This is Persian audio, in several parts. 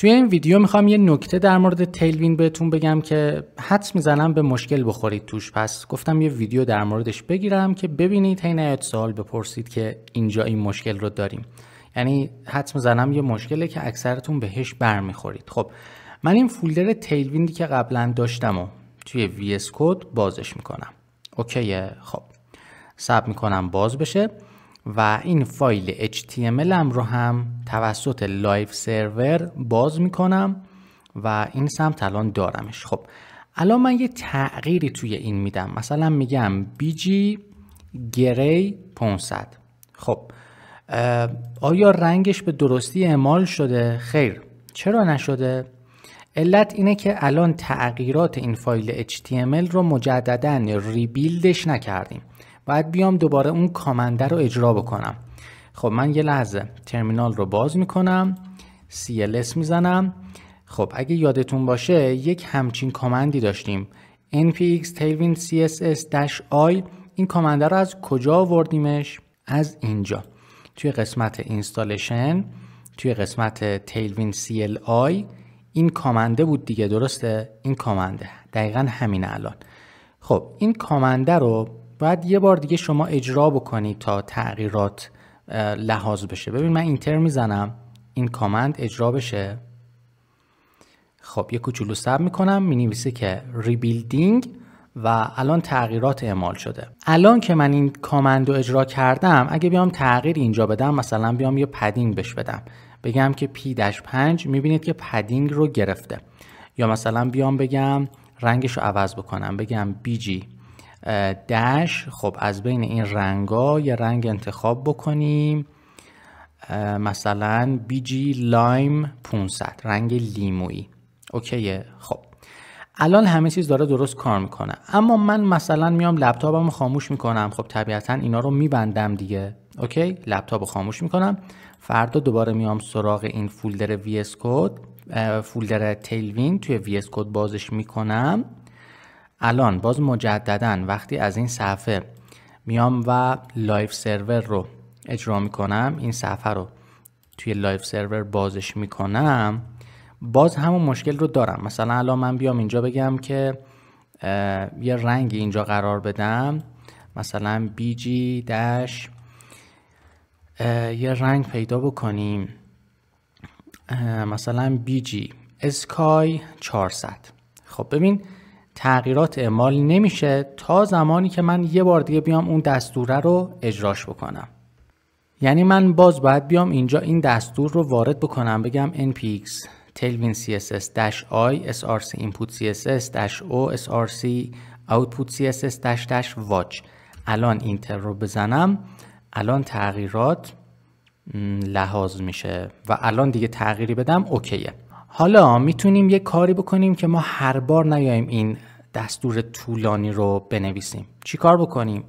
توی این ویدیو میخوام یه نکته در مورد تیلوین بهتون بگم که حدس میزنم به مشکل بخورید توش پس گفتم یه ویدیو در موردش بگیرم که ببینید حین نیاد سوال بپرسید که اینجا این مشکل رو داریم یعنی حدس میزنم یه مشکله که اکثرتون بهش برمیخورید خب من این فولدر تیلویندی که قبلا داشتم و توی ویس کود بازش میکنم اوکیه خب سب میکنم باز بشه و این فایل HTML هم رو هم توسط لایف سرور باز میکنم و این سمت الان دارمش خب الان من یه تغییری توی این میدم مثلا میگم بیجی گری 500 خب آیا رنگش به درستی اعمال شده؟ خیر چرا نشده؟ علت اینه که الان تغییرات این فایل HTML رو مجددا ریبیلدش نکردیم باید بیام دوباره اون کامنده رو اجرا بکنم خب من یه لحظه ترمینال رو باز میکنم CLS میزنم خب اگه یادتون باشه یک همچین کامندی داشتیم npx tailwind css-i این کامنده رو از کجا آوردیمش از اینجا توی قسمت اینستالشن توی قسمت tailwind cli این کامنده بود دیگه درسته این کامنده دقیقا همین الان خب این کامنده رو بعد یه بار دیگه شما اجرا بکنید تا تغییرات لحاظ بشه ببین من اینتر میزنم این کامند اجرا بشه خب یه کوچولو سب میکنم مینویسه که ریبیلدینگ و الان تغییرات اعمال شده الان که من این کامند رو اجرا کردم اگه بیام تغییر اینجا بدم مثلا بیام یه پدینگ بش بدم بگم که پی 5 میبینید که پدینگ رو گرفته یا مثلا بیام بگم رنگش رو عوض بکنم بگم جی دش خب از بین این رنگا یه رنگ انتخاب بکنیم مثلا بیجی لایم 500 رنگ لیمویی اوکیه خب الان همه چیز داره درست کار میکنه اما من مثلا میام لپتاپم رو خاموش میکنم خب طبیعتا اینا رو میبندم دیگه اوکی لپتاپ رو خاموش میکنم فردا دوباره میام سراغ این فولدر اس کود فولدر تیلوین توی اس کود بازش میکنم الان باز مجددا وقتی از این صفحه میام و لایف سرور رو اجرا میکنم این صفحه رو توی لایف سرور بازش میکنم باز همون مشکل رو دارم مثلا الان من بیام اینجا بگم که یه رنگ اینجا قرار بدم مثلا بیجی دش یه رنگ پیدا بکنیم مثلا بیجی اسکای 400 خب ببین تغییرات اعمال نمیشه تا زمانی که من یه بار دیگه بیام اون دستوره رو اجراش بکنم یعنی من باز باید بیام اینجا این دستور رو وارد بکنم بگم npx tailwind css-i src input css-o src output css-watch الان اینتر رو بزنم الان تغییرات لحاظ میشه و الان دیگه تغییری بدم اوکیه حالا میتونیم یه کاری بکنیم که ما هر بار نیایم این دستور طولانی رو بنویسیم چی کار بکنیم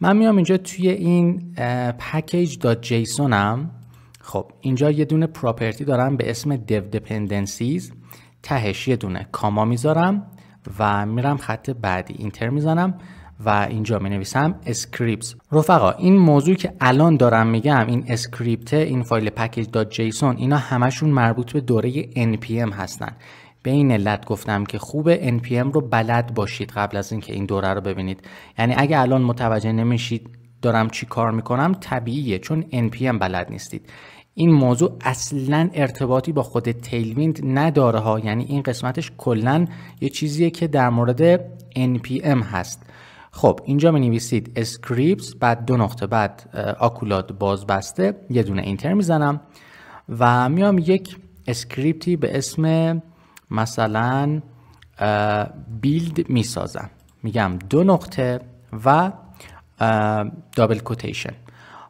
من میام اینجا توی این package.json هم خب اینجا یه دونه پراپرتی دارم به اسم dev dependencies تهش یه دونه کاما میذارم و میرم خط بعدی اینتر میزنم و اینجا می نویسم scripts رفقا این موضوع که الان دارم میگم این اسکریپت این فایل جیسون، اینا همشون مربوط به دوره npm هستن به این علت گفتم که خوب npm رو بلد باشید قبل از اینکه این دوره رو ببینید یعنی اگه الان متوجه نمیشید دارم چی کار میکنم طبیعیه چون npm بلد نیستید این موضوع اصلا ارتباطی با خود تیلویند نداره ها یعنی این قسمتش کلا یه چیزیه که در مورد npm هست خب اینجا می نویسید اسکریپت بعد دو نقطه بعد آکولاد باز بسته یه دونه اینتر میزنم و میام یک اسکریپتی به اسم مثلا بیلد میسازم میگم دو نقطه و دابل کوتیشن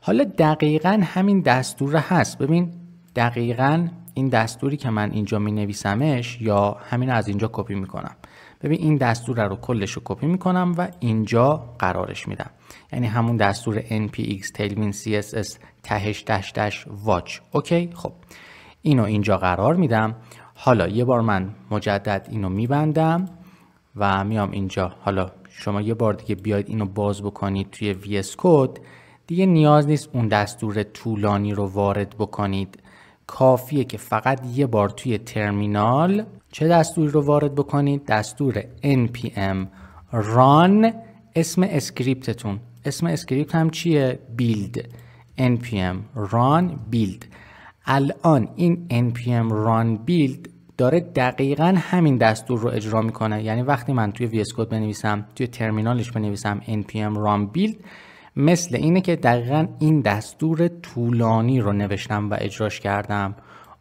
حالا دقیقا همین دستور هست ببین دقیقا این دستوری که من اینجا می نویسمش یا همین از اینجا کپی می کنم ببین این دستور رو کلش رو کپی میکنم و اینجا قرارش میدم یعنی همون دستور npx tailwind css تهش دش دش watch اوکی خب اینو اینجا قرار میدم حالا یه بار من مجدد اینو میبندم و میام اینجا حالا شما یه بار دیگه بیاید اینو باز بکنید توی VS Code دیگه نیاز نیست اون دستور طولانی رو وارد بکنید کافیه که فقط یه بار توی ترمینال چه دستوری رو وارد بکنید دستور npm run اسم اسکریپتتون اسم اسکریپت هم چیه build npm run build الان این npm run build داره دقیقا همین دستور رو اجرا میکنه یعنی وقتی من توی VS Code بنویسم توی ترمینالش بنویسم npm run build مثل اینه که دقیقا این دستور طولانی رو نوشتم و اجراش کردم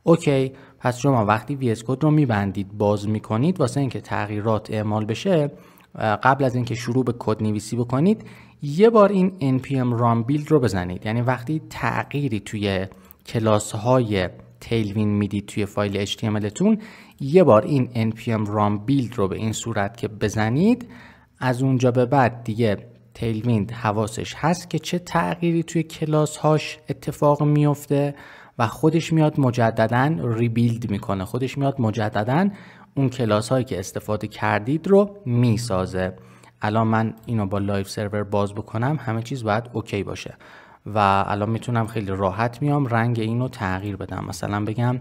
اوکی پس شما وقتی VS کود رو میبندید باز میکنید واسه اینکه تغییرات اعمال بشه قبل از اینکه شروع به کد نویسی بکنید یه بار این npm run build رو بزنید یعنی وقتی تغییری توی کلاس های تیلوین میدید توی فایل HTML تون یه بار این npm run build رو به این صورت که بزنید از اونجا به بعد دیگه تیلویند حواسش هست که چه تغییری توی کلاس هاش اتفاق میفته و خودش میاد مجددا ریبیلد میکنه خودش میاد مجددا اون کلاس هایی که استفاده کردید رو میسازه الان من اینو با لایو سرور باز بکنم همه چیز باید اوکی باشه و الان میتونم خیلی راحت میام رنگ اینو تغییر بدم مثلا بگم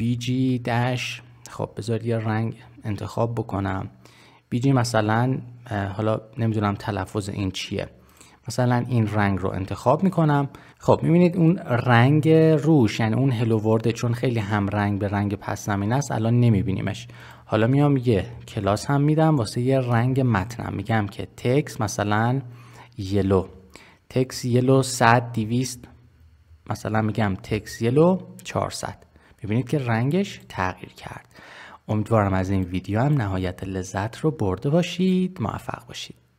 bg داش خب بذار یه رنگ انتخاب بکنم بیجی مثلا حالا نمیدونم تلفظ این چیه مثلا این رنگ رو انتخاب میکنم خب میبینید اون رنگ روش یعنی اون هلو ورد چون خیلی هم رنگ به رنگ پس زمینه است الان نمیبینیمش حالا میام یه کلاس هم میدم واسه یه رنگ متنم میگم که تکس مثلا یلو تکس یلو 100 200 مثلا میگم تکس یلو 400 میبینید که رنگش تغییر کرد امیدوارم از این ویدیو هم نهایت لذت رو برده باشید موفق باشید